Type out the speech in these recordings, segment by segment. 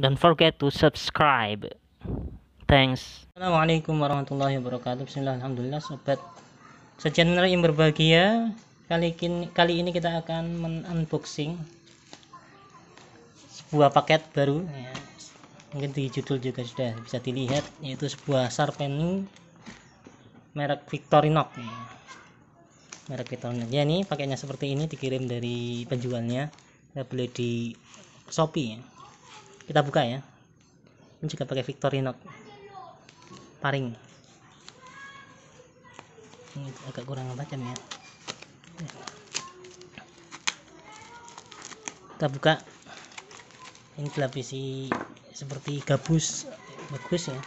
Don't forget to subscribe. Thanks. Assalamualaikum warahmatullahi wabarakatuh. Bismillah, alhamdulillah, sobat sejenar yang berbahagia. Kali ini, kali ini kita akan unboxing sebuah paket baru. Mungkin di judul juga sudah bisa dilihat, yaitu sebuah Sarpeni merek Victorinox. Merek Victorinox. Ya ini paketnya seperti ini dikirim dari penjualnya. Kita beli di Shopee. Ya kita buka ya ini juga pakai Victorinox paring ini agak kurang tajam ya kita buka ini televisi seperti gabus bagus ya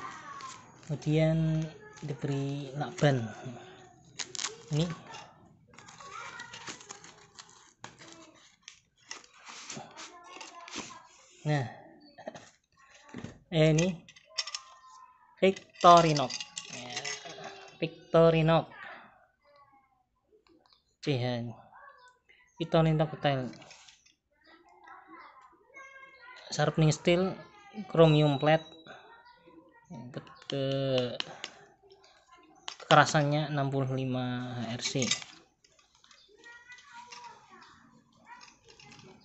kemudian diberi lakban ini nah eh ini Victorinox Victorinox Cihan Victorinox Hotel sharpening steel chromium plate ke, ke kekerasannya 65 HRC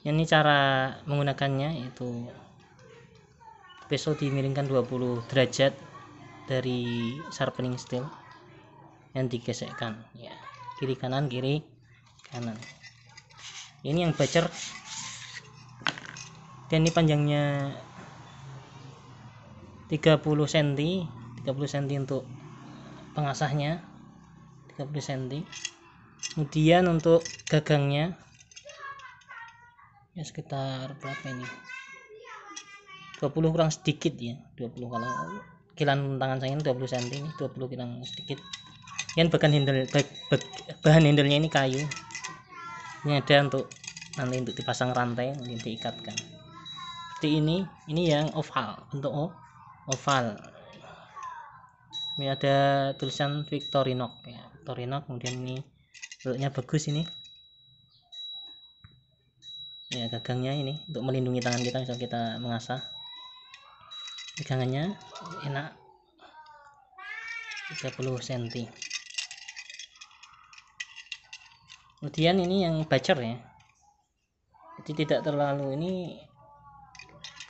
ini cara menggunakannya itu besok dimiringkan 20 derajat dari sharpening steel yang digesekkan ya kiri kanan kiri kanan ini yang bacer dan ini panjangnya 30 cm 30 cm untuk pengasahnya 30 cm kemudian untuk gagangnya ya sekitar berapa ini 20 kurang sedikit ya 20 kalau kilan tangan saya ini 20 cm ini 20 kurang sedikit yang bagian handle bag, bag, bahan handlenya ini kayu ini ada untuk nanti untuk dipasang rantai nanti diikatkan seperti ini ini yang oval untuk o oval ini ada tulisan Victorinox ya Victorinox kemudian ini bentuknya bagus ini ya gagangnya ini untuk melindungi tangan kita misal kita mengasah pegangannya enak 30 cm kemudian ini yang bacer ya jadi tidak terlalu ini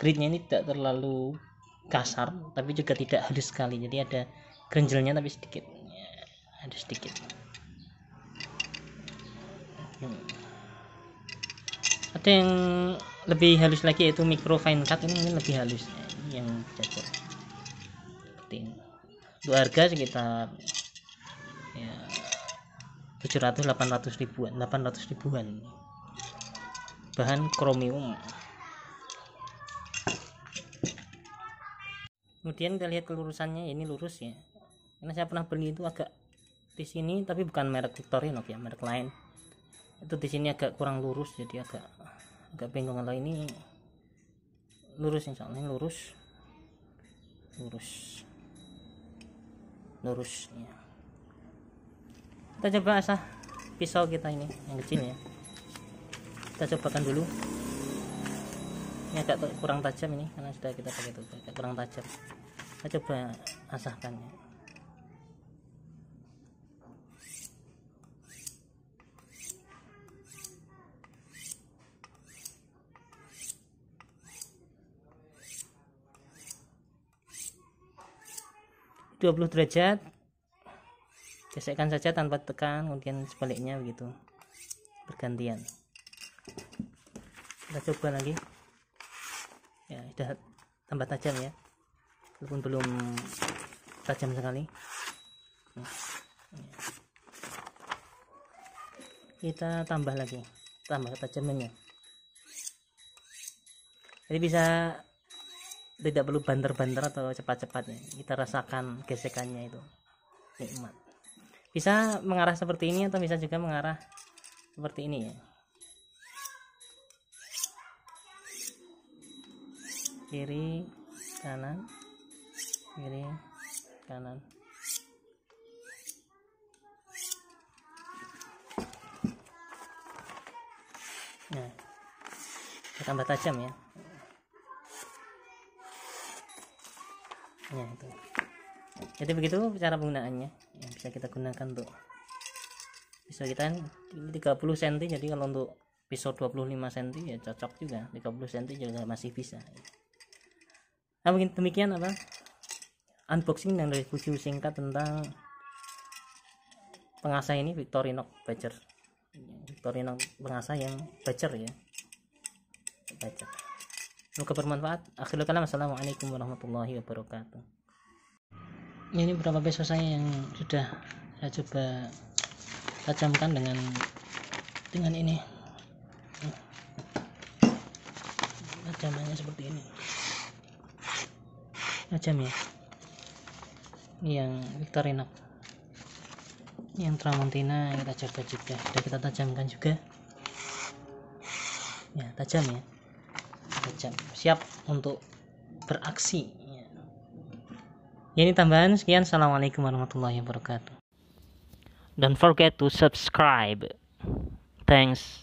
gridnya ini tidak terlalu kasar tapi juga tidak halus sekali jadi ada grenjelnya tapi sedikit ya, ada sedikit hmm. ada yang lebih halus lagi yaitu micro fine cut ini mungkin lebih halus yang cocok seperti ini untuk harga sekitar ya, 700 800 ribuan 800 ribuan bahan kromium kemudian kita lihat kelurusannya ini lurus ya karena saya pernah beli itu agak di sini tapi bukan merek Victorinox ya merek lain itu di sini agak kurang lurus jadi agak agak bingung lah ini lurus insya Allah lurus lurus lurus ya. kita coba asah pisau kita ini yang kecil ya kita cobakan dulu ini agak kurang tajam ini karena sudah kita pakai itu agak kurang tajam kita coba asahkannya 20 derajat gesekkan saja tanpa tekan kemudian sebaliknya begitu bergantian kita coba lagi ya sudah tambah tajam ya walaupun belum tajam sekali nah, ya. kita tambah lagi tambah tajamnya jadi bisa tidak perlu banter-banter atau cepat-cepat ya. kita rasakan gesekannya itu nikmat bisa mengarah seperti ini atau bisa juga mengarah seperti ini ya kiri kanan kiri kanan nah kita tambah tajam ya Ya, itu jadi begitu cara penggunaannya yang bisa kita gunakan untuk bisa kita ini 30 cm jadi kalau untuk pisau 25 cm ya cocok juga 30 cm juga masih bisa nah mungkin demikian apa unboxing dan review singkat tentang pengasah ini Victorinox Badger ya, Victorinox pengasah yang Badger ya Semoga bermanfaat. Akhirul kalam. Assalamualaikum warahmatullahi wabarakatuh. Ini beberapa besok saya yang sudah saya coba tajamkan dengan dengan ini. Tajamannya seperti ini. Tajam ya. Ini yang Victorinox. Yang Tramontina kita coba juga. Sudah kita tajamkan juga. Ya, tajam ya siap, siap untuk beraksi ya, ini tambahan sekian assalamualaikum warahmatullahi wabarakatuh don't forget to subscribe thanks